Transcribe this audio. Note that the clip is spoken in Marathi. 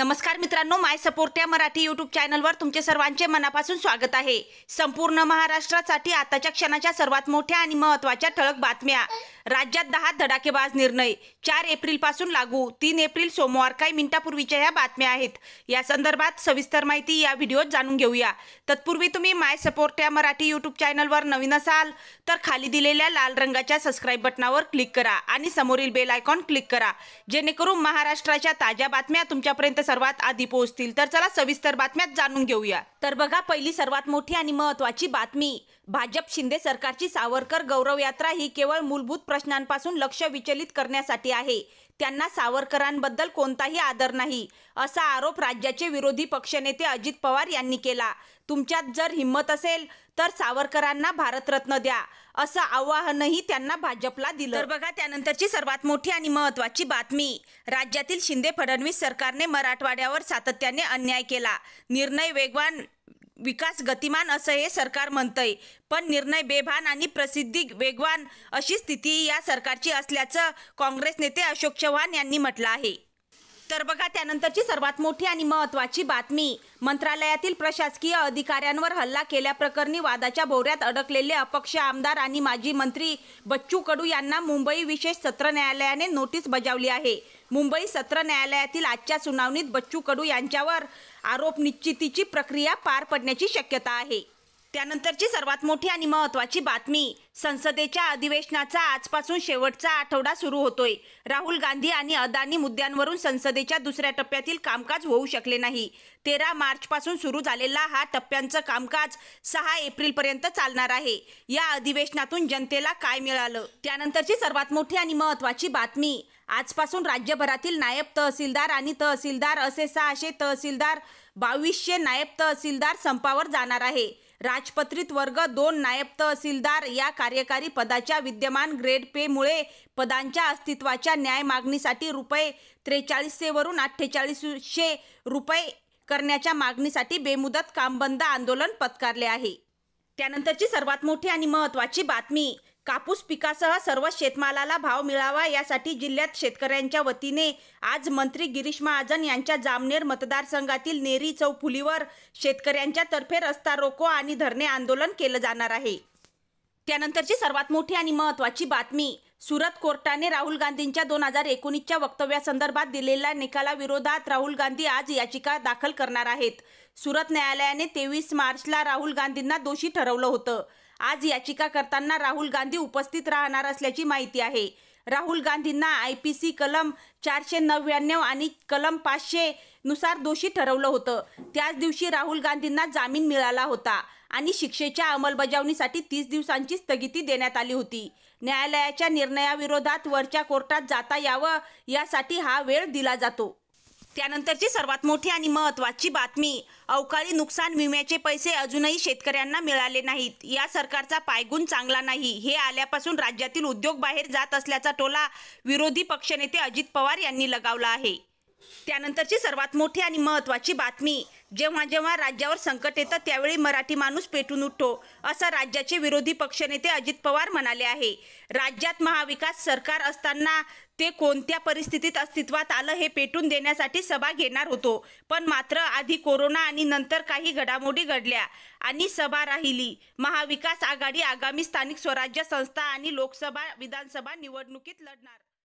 नमस्कार मित्रांनो माय सपोर्ट या मराठी यूट्यूब चॅनलवर तुमचे सर्वांचे मनापासून स्वागत आहे संपूर्ण महाराष्ट्रासाठी आताच्या क्षणाच्या सर्वात मोठ्या आणि महत्त्वाच्या ठळक बातम्या राज्यात दहा धडाकेबाज निर्णय चार पासून लागू तीन एप्रिल सोमवार काही मिनिटापूर्वीच्या ह्या बातम्या आहेत या संदर्भात सविस्तर माहिती या व्हिडिओत जाणून घेऊया तत्पूर्वी तुम्ही माय सपोर्ट या मराठी यूट्यूब चॅनलवर नवीन असाल तर खाली दिलेल्या लाल रंगाच्या सबस्क्राईब बटनावर क्लिक करा आणि समोरील बेल आयकॉन क्लिक करा जेणेकरून महाराष्ट्राच्या ताज्या बातम्या तुमच्यापर्यंत सर्वात आधी पोहोचतील तर चला सविस्तर बातम्यात जाणून घेऊया तर बघा पहिली सर्वात मोठी आणि महत्वाची बातमी भाजप शिंदे सरकारची सावरकर गौरव यात्रा ही केवळ मूलभूत प्रश्नांपासून लक्ष विचलित करण्यासाठी आहे त्यांना सावरकरांबद्दल कोणताही आदर नाही असा आरोप राज्याचे विरोधी पक्षनेते अजित पवार यांनी केला तुमच्यात जर हिंमत असेल तर सावरकरांना भारतरत्न द्या असं आवाहनही त्यांना भाजपला दिलं तर बघा त्यानंतरची सर्वात मोठी आणि महत्त्वाची बातमी राज्यातील शिंदे फडणवीस सरकारने मराठवाड्यावर सातत्याने अन्याय केला निर्णय वेगवान विकास गतिमान असं हे सरकार म्हणतंय पण निर्णय बेभान आणि प्रसिद्धी वेगवान अशी स्थिती या सरकारची असल्याचं काँग्रेस नेते अशोक चव्हाण यांनी म्हटलं आहे तर बघा त्यानंतरची सर्वात मोठी आणि महत्त्वाची बातमी मंत्रालयातील प्रशासकीय अधिकाऱ्यांवर हल्ला केल्याप्रकरणी वादाच्या भोवऱ्यात अडकलेले अपक्ष आमदार आणि माजी मंत्री बच्चू कडू यांना मुंबई विशेष सत्र न्यायालयाने नोटीस बजावली आहे मुंबई सत्र न्यायालयातील आजच्या सुनावणीत बच्चू कडू यांच्यावर आरोप निश्चितीची प्रक्रिया पार पडण्याची शक्यता आहे त्यानंतरची सर्वात मोठी आणि महत्त्वाची बातमी संसदेच्या अधिवेशनाचा आजपासून शेवटचा आठवडा सुरू होतोय राहुल गांधी आणि अदानी मुद्द्यांवरून संसदेच्या दुसऱ्या टप्प्यातील कामकाज होऊ शकले नाही तेरा मार्चपासून सुरू झालेला हा टप्प्यांचं कामकाज सहा एप्रिलपर्यंत चालणार आहे या अधिवेशनातून जनतेला काय मिळालं त्यानंतरची सर्वात मोठी आणि महत्त्वाची बातमी आजपासून राज्यभरातील नायब तहसीलदार आणि तहसीलदार असे सहाशे तहसीलदार बावीसशे नायब तहसीलदार संपावर जाणार आहे राजपत्रित वर्ग दोन नायब तहसीलदार या कार्यकारी पदाच्या विद्यमान ग्रेड पेमुळे पदांच्या अस्तित्वाच्या न्याय मागणीसाठी रुपये त्रेचाळीसशेवरून अठ्ठेचाळीसशे रुपये करण्याच्या मागणीसाठी बेमुदत कामबंद आंदोलन पत्कारले आहे त्यानंतरची सर्वात मोठी आणि महत्त्वाची बातमी कापूस पिकासह सर्व शेतमालाला भाव मिळावा यासाठी जिल्ह्यात शेतकऱ्यांच्या वतीने आज मंत्री गिरीश महाजन यांच्या जामनेर मतदारसंघातील नेरी चौफुलीवर शेतकऱ्यांच्या तर्फे रस्ता रोको आणि धरणे आंदोलन केलं जाणार आहे त्यानंतरची सर्वात मोठी आणि महत्त्वाची बातमी सुरत कोर्टाने राहुल गांधींच्या दोन हजार एकोणीसच्या वक्तव्यासंदर्भात दिलेल्या निकालाविरोधात राहुल गांधी आज याचिका दाखल करणार आहेत सुरत न्यायालयाने तेवीस मार्चला राहुल गांधींना दोषी ठरवलं होतं आज याचिका करताना राहुल गांधी उपस्थित राहणार असल्याची माहिती आहे राहुल गांधींना आय पी सी कलम चारशे नव्याण्णव आणि कलम पाचशे नुसार दोषी ठरवलं होतं त्याच दिवशी राहुल गांधींना जामीन मिळाला होता आणि शिक्षेच्या अंमलबजावणीसाठी तीस दिवसांची स्थगिती देण्यात आली होती न्यायालयाच्या निर्णयाविरोधात वरच्या कोर्टात जाता यावं यासाठी हा वेळ दिला जातो त्यानंतरची सर्वात मोठी आणि महत्त्वाची बातमी अवकाळी नुकसान विम्याचे पैसे अजूनही शेतकऱ्यांना मिळाले नाहीत या सरकारचा पायगुण चांगला नाही हे आल्यापासून राज्यातील उद्योग बाहेर जात असल्याचा टोला विरोधी पक्षनेते अजित पवार यांनी लगावला आहे त्यानंतरची सर्वात मोठी आणि महत्त्वाची बातमी जेव्हा जेव्हा राज्यावर संकट येतं त्यावेळी मराठी माणूस पेटून उठतो असं राज्याचे विरोधी पक्षनेते अजित पवार म्हणाले आहे राज्यात महाविकास सरकार असताना ते कोणत्या परिस्थितीत अस्तित्वात आलं हे पेटून देण्यासाठी सभा घेणार होतो पण मात्र आधी कोरोना आणि नंतर काही घडामोडी घडल्या आणि सभा राहिली महाविकास आघाडी आगामी स्थानिक स्वराज्य संस्था आणि लोकसभा विधानसभा निवडणुकीत लढणार